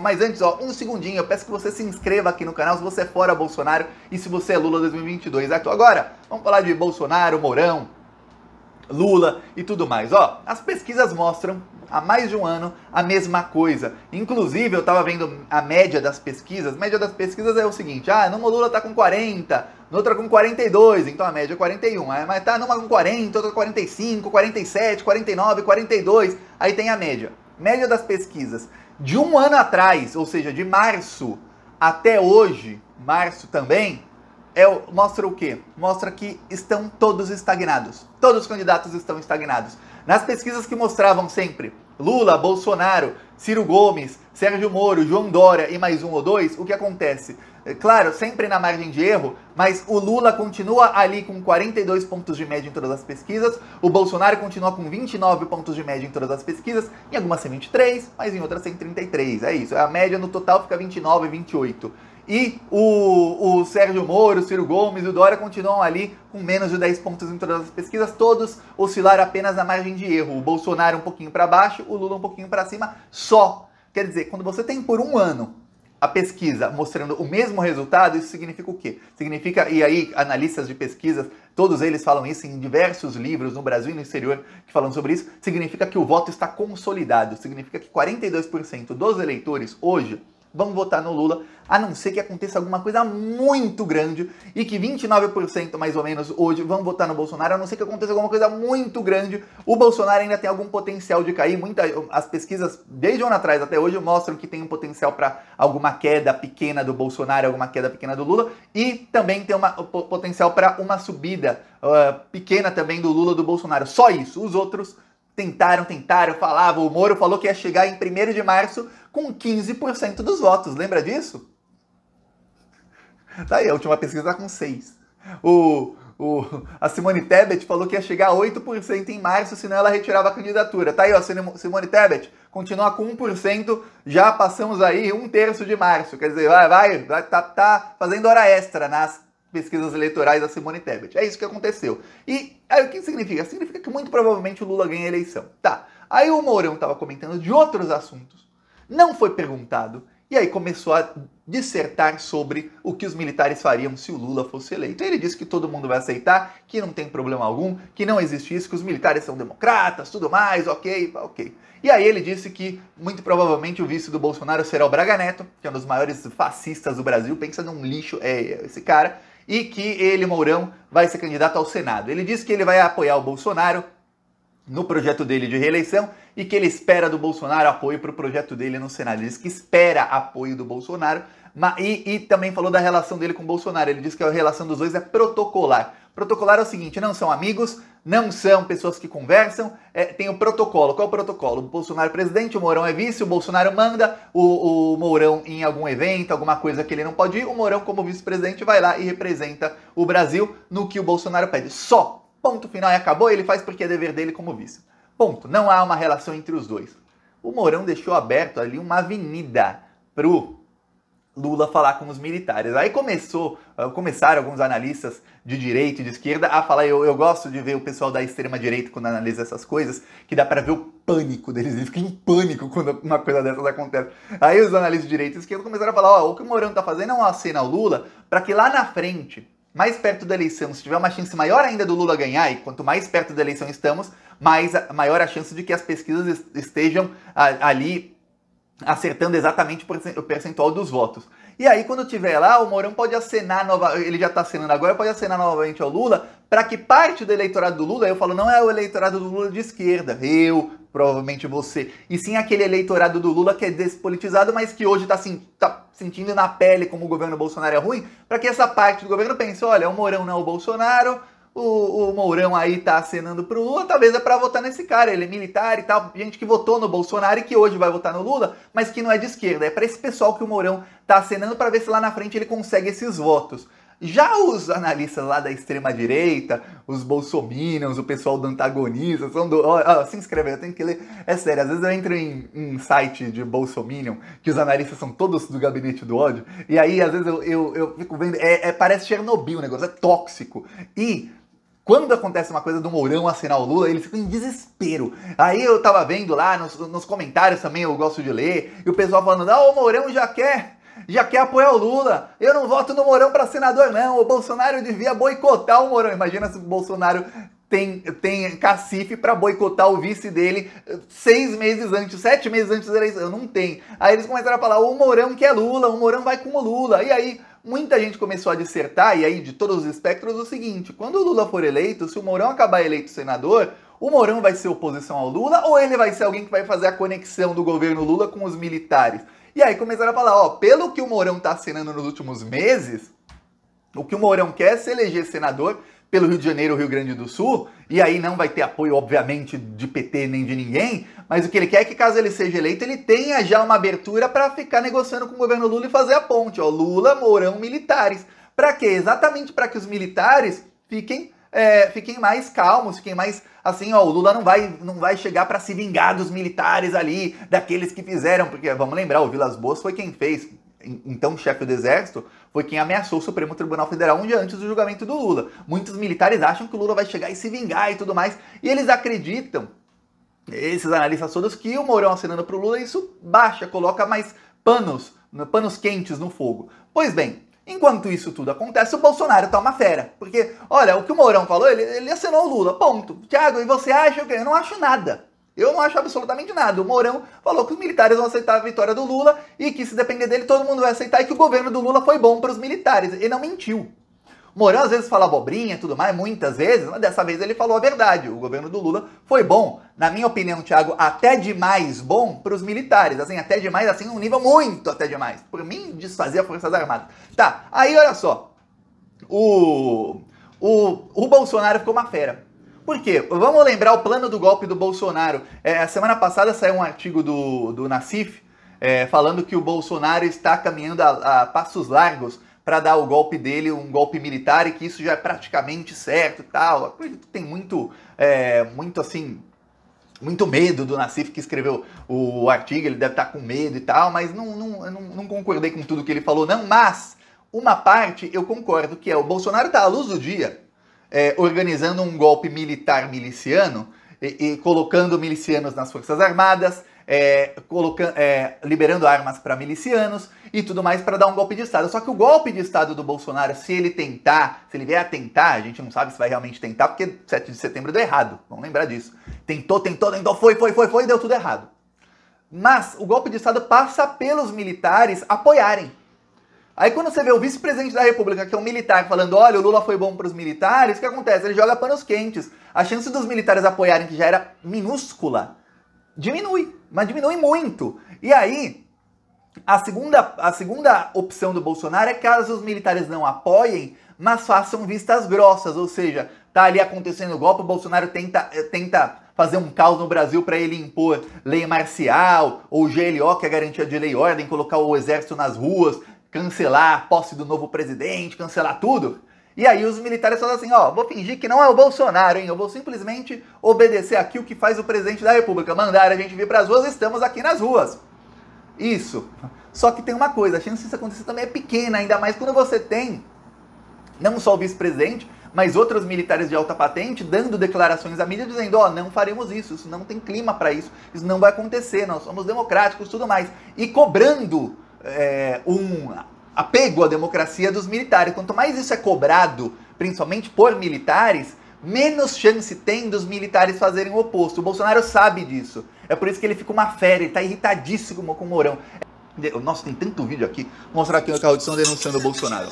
Mas antes, ó, um segundinho, eu peço que você se inscreva aqui no canal se você é fora Bolsonaro e se você é Lula 2022. Então agora, vamos falar de Bolsonaro, Mourão, Lula e tudo mais. Ó, as pesquisas mostram há mais de um ano a mesma coisa. Inclusive, eu estava vendo a média das pesquisas. A média das pesquisas é o seguinte: ah, numa Lula tá com 40, noutra com 42, então a média é 41. Aí, ah, mas tá numa com 40, outra com 45, 47, 49, 42. Aí tem a média. Média das pesquisas de um ano atrás, ou seja, de março até hoje, março também, é, mostra o quê? Mostra que estão todos estagnados. Todos os candidatos estão estagnados. Nas pesquisas que mostravam sempre Lula, Bolsonaro, Ciro Gomes, Sérgio Moro, João Dória e mais um ou dois, o que acontece? claro, sempre na margem de erro, mas o Lula continua ali com 42 pontos de média em todas as pesquisas, o Bolsonaro continua com 29 pontos de média em todas as pesquisas, em algumas tem 23, mas em outras tem 33, é isso. É a média no total fica 29, 28. E o, o Sérgio Moro, o Ciro Gomes e o Dória continuam ali com menos de 10 pontos em todas as pesquisas, todos oscilaram apenas na margem de erro. O Bolsonaro um pouquinho para baixo, o Lula um pouquinho para cima, só. Quer dizer, quando você tem por um ano a pesquisa mostrando o mesmo resultado, isso significa o quê? Significa, e aí analistas de pesquisas, todos eles falam isso em diversos livros no Brasil e no exterior que falam sobre isso, significa que o voto está consolidado, significa que 42% dos eleitores hoje vamos votar no Lula, a não ser que aconteça alguma coisa muito grande e que 29% mais ou menos hoje vão votar no Bolsonaro, a não ser que aconteça alguma coisa muito grande. O Bolsonaro ainda tem algum potencial de cair. Muita, as pesquisas desde um ano atrás até hoje mostram que tem um potencial para alguma queda pequena do Bolsonaro, alguma queda pequena do Lula e também tem uma, um potencial para uma subida uh, pequena também do Lula do Bolsonaro. Só isso. Os outros Tentaram, tentaram, falavam. O Moro falou que ia chegar em 1 de março com 15% dos votos. Lembra disso? Tá aí, a última pesquisa tá com 6. O, o, a Simone Tebet falou que ia chegar a 8% em março, senão ela retirava a candidatura. Tá aí, ó, Simone Tebet, continua com 1%, já passamos aí um terço de março. Quer dizer, vai, vai, tá, tá fazendo hora extra nas pesquisas eleitorais da Simone Tebet. É isso que aconteceu. E aí, o que significa? Significa que muito provavelmente o Lula ganha a eleição. Tá. Aí o Mourão estava comentando de outros assuntos, não foi perguntado, e aí começou a dissertar sobre o que os militares fariam se o Lula fosse eleito. Ele disse que todo mundo vai aceitar, que não tem problema algum, que não existe isso, que os militares são democratas, tudo mais, ok, ok. E aí ele disse que muito provavelmente o vice do Bolsonaro será o Braga Neto, que é um dos maiores fascistas do Brasil, pensa num lixo, é esse cara e que ele, Mourão, vai ser candidato ao Senado. Ele disse que ele vai apoiar o Bolsonaro no projeto dele de reeleição e que ele espera do Bolsonaro apoio para o projeto dele no Senado. Ele diz que espera apoio do Bolsonaro, e, e também falou da relação dele com o Bolsonaro. Ele disse que a relação dos dois é protocolar. Protocolar é o seguinte: não são amigos, não são pessoas que conversam, é, tem o protocolo. Qual é o protocolo? O Bolsonaro é presidente, o Mourão é vice, o Bolsonaro manda o, o Mourão em algum evento, alguma coisa que ele não pode ir, o Mourão, como vice-presidente, vai lá e representa o Brasil no que o Bolsonaro pede. Só. Ponto final e acabou, ele faz porque é dever dele como vice. Ponto. Não há uma relação entre os dois. O Mourão deixou aberto ali uma avenida pro Lula falar com os militares. Aí começou, ah, começaram alguns analistas de direita e de esquerda a falar, eu, eu gosto de ver o pessoal da extrema direita quando analisa essas coisas, que dá para ver o pânico deles, eles ficam em pânico quando uma coisa dessas acontece. Aí os analistas de direita e esquerda começaram a falar, ó, o que o Morão tá fazendo é uma cena ao Lula para que lá na frente, mais perto da eleição, se tiver uma chance maior ainda do Lula ganhar, e quanto mais perto da eleição estamos, mais maior a chance de que as pesquisas estejam ali acertando exatamente o percentual dos votos. E aí, quando tiver lá, o Mourão pode acenar nova, ele já está acenando agora, pode acenar novamente ao Lula, para que parte do eleitorado do Lula, eu falo, não é o eleitorado do Lula de esquerda, eu, provavelmente você, e sim aquele eleitorado do Lula que é despolitizado, mas que hoje está assim, tá sentindo na pele como o governo Bolsonaro é ruim, para que essa parte do governo pense, olha, o Mourão não é o Bolsonaro, o, o Mourão aí tá acenando pro Lula, talvez é para votar nesse cara. Ele é militar e tal, gente que votou no Bolsonaro e que hoje vai votar no Lula, mas que não é de esquerda. É para esse pessoal que o Mourão tá acenando para ver se lá na frente ele consegue esses votos. Já os analistas lá da extrema direita, os bolsominions, o pessoal do antagonista, são do. Oh, oh, se inscreve, eu tenho que ler. É sério, às vezes eu entro em, um site de bolsominion, que os analistas são todos do gabinete do ódio, e aí às vezes eu, eu, eu fico vendo. É, é, parece Chernobyl o negócio, é tóxico. E quando acontece uma coisa do Mourão assinar o Lula, ele fica em desespero. Aí eu tava vendo lá nos, nos comentários também, eu gosto de ler, e o pessoal falando: ah, o Mourão já quer já quer apoiar o Lula. Eu não voto no Mourão para senador, não. O Bolsonaro devia boicotar o Mourão. Imagina se o Bolsonaro tem, tem cacife para boicotar o vice dele eh, seis meses antes, sete meses antes da eleição. Não tem. Aí eles começaram a falar: o Mourão quer Lula, o Mourão vai com o Lula. E aí muita gente começou a dissertar, e aí de todos os espectros, o seguinte: quando o Lula for eleito, se o Mourão acabar eleito senador, o Mourão vai ser oposição ao Lula ou ele vai ser alguém que vai fazer a conexão do governo Lula com os militares? E aí começaram a falar: ó, pelo que o Mourão tá assinando nos últimos meses, o que o Mourão quer é se eleger senador pelo Rio de Janeiro, Rio Grande do Sul, e aí não vai ter apoio, obviamente, de PT nem de ninguém, mas o que ele quer é que, caso ele seja eleito, ele tenha já uma abertura para ficar negociando com o governo Lula e fazer a ponte, ó, Lula, Mourão, militares. Para quê? Exatamente para que os militares fiquem é, fiquem mais calmos, fiquem mais assim, ó, o Lula não vai, não vai chegar para se vingar dos militares ali, daqueles que fizeram, porque vamos lembrar, o Vilas Boas foi quem fez, então chefe do exército, foi quem ameaçou o Supremo Tribunal Federal um dia antes do julgamento do Lula. Muitos militares acham que o Lula vai chegar e se vingar e tudo mais, e eles acreditam, esses analistas todos, que o Mourão assinando para o Lula, isso baixa, coloca mais panos, panos quentes no fogo. Pois bem, Enquanto isso tudo acontece, o Bolsonaro tá uma fera. Porque, olha, o que o Mourão falou, ele, ele assinou o Lula, ponto. Tiago, e você acha o quê? Eu não acho nada. Eu não acho absolutamente nada. O Mourão falou que os militares vão aceitar a vitória do Lula e que se depender dele todo mundo vai aceitar e que o governo do Lula foi bom para os militares. Ele não mentiu. O Mourão às vezes fala bobrinha e tudo mais, muitas vezes, mas dessa vez ele falou a verdade. O governo do Lula foi bom, na minha opinião, Thiago, até demais bom para os militares. Assim, até demais, assim, um nível muito até demais. Por mim, desfazer as Forças Armadas. Tá, aí olha só. O, o, o Bolsonaro ficou uma fera. Por quê? Vamos lembrar o plano do golpe do Bolsonaro. É, a semana passada saiu um artigo do, do Nassif é, falando que o Bolsonaro está caminhando a, a passos largos para dar o golpe dele, um golpe militar, e que isso já é praticamente certo e tal. tem muito, é, muito assim, muito medo do Nassif que escreveu o artigo, ele deve estar tá com medo e tal, mas não, não, não, não concordei com tudo que ele falou, não. Mas uma parte eu concordo que é o Bolsonaro está à luz do dia é, organizando um golpe militar miliciano e, e, colocando milicianos nas Forças Armadas, é, colocando, é, liberando armas para milicianos e tudo mais para dar um golpe de Estado. Só que o golpe de Estado do Bolsonaro, se ele tentar, se ele vier a tentar, a gente não sabe se vai realmente tentar, porque 7 de setembro deu errado, vamos lembrar disso. Tentou, tentou, tentou, foi, foi, foi, foi, deu tudo errado. Mas o golpe de Estado passa pelos militares apoiarem Aí quando você vê o vice-presidente da República, que é um militar, falando, olha, o Lula foi bom para os militares, o que acontece? Ele joga panos quentes. A chance dos militares apoiarem, que já era minúscula, diminui, mas diminui muito. E aí, a segunda, a segunda opção do Bolsonaro é caso os militares não apoiem, mas façam vistas grossas, ou seja, tá ali acontecendo o golpe, o Bolsonaro tenta, eh, tenta fazer um caos no Brasil para ele impor lei marcial ou GLO, que é a garantia de lei e ordem, colocar o exército nas ruas, cancelar a posse do novo presidente, cancelar tudo. E aí os militares falam assim, ó, vou fingir que não é o Bolsonaro, hein? Eu vou simplesmente obedecer aqui o que faz o presidente da República. Mandar a gente vir para as ruas, estamos aqui nas ruas. Isso. Só que tem uma coisa, a chance disso acontecer também é pequena, ainda mais quando você tem não só o vice-presidente, mas outros militares de alta patente dando declarações à mídia dizendo: ó, oh, não faremos isso, isso não tem clima para isso, isso não vai acontecer, nós somos democráticos, tudo mais, e cobrando é, um apego à democracia dos militares. Quanto mais isso é cobrado, principalmente por militares, menos chance tem dos militares fazerem o oposto. O Bolsonaro sabe disso. É por isso que ele fica uma fera, ele tá irritadíssimo com o Mourão. É, nossa, tem tanto vídeo aqui. Vou mostrar aqui o carro de denunciando o Bolsonaro.